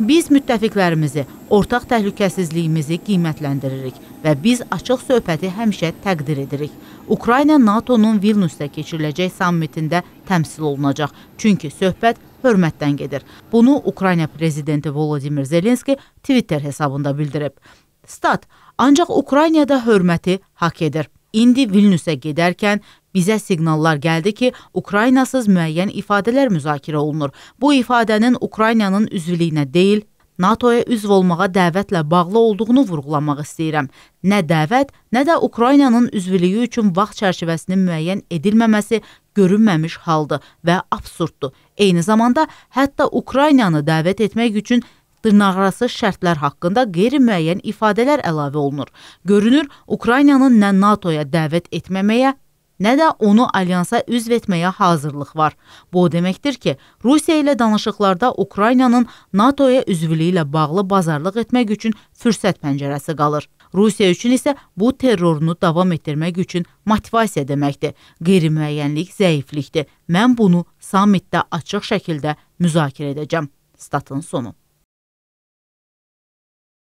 Biz müttəfiqlərimizi, ortaq təhlükəsizliyimizi qiymətləndiririk və biz açıq söhbəti həmişə təqdir edirik. Ukrayna NATO-nun Vilniusda keçiriləcək sammitində təmsil olunacaq. Çünki söhbət hörmətdən gedir. Bunu Ukrayna prezidenti Volodimir Zelenski Twitter hesabında bildirib. Stat: Ancaq Ukraynada hörməti haqq edir. İndi Vilniusə gedərkən bizə siqnallar gəldi ki, Ukraynasız müəyyən ifadələr müzakirə olunur. Bu ifadənin Ukraynanın üzvlüyünə deyil, NATO-ya üzv olmağa dəvətlə bağlı olduğunu vurğulamaq istəyirəm. Nə dəvət, nə də Ukraynanın üzvlüyü üçün vaxt çərçivəsinin müəyyən edilməməsi görünməmiş haldır və absurddur. Eyni zamanda hətta Ukraynanı dəvət etmək üçün dırnaqarası şərtlər haqqında qeyri-müəyyən ifadələr əlavə olunur. Görünür, Ukraynanın nə NATO-ya dəvət etməməyə, nə də onu alyansa üzv etməyə hazırlıq var. Bu o deməkdir ki, Rusiya ilə danışıqlarda Ukraynanın NATO-ya üzvlüyü ilə bağlı bazarlıq etmək üçün fürsət pəncərəsi qalır. Rusiya üçün isə bu terrorunu davam etdirmək üçün motivasiya deməkdir. Qeyri-müəyyənlik zəiflikdir. Mən bunu sammitdə açıq şəkildə müzakirə edəcəm. Statın sonu.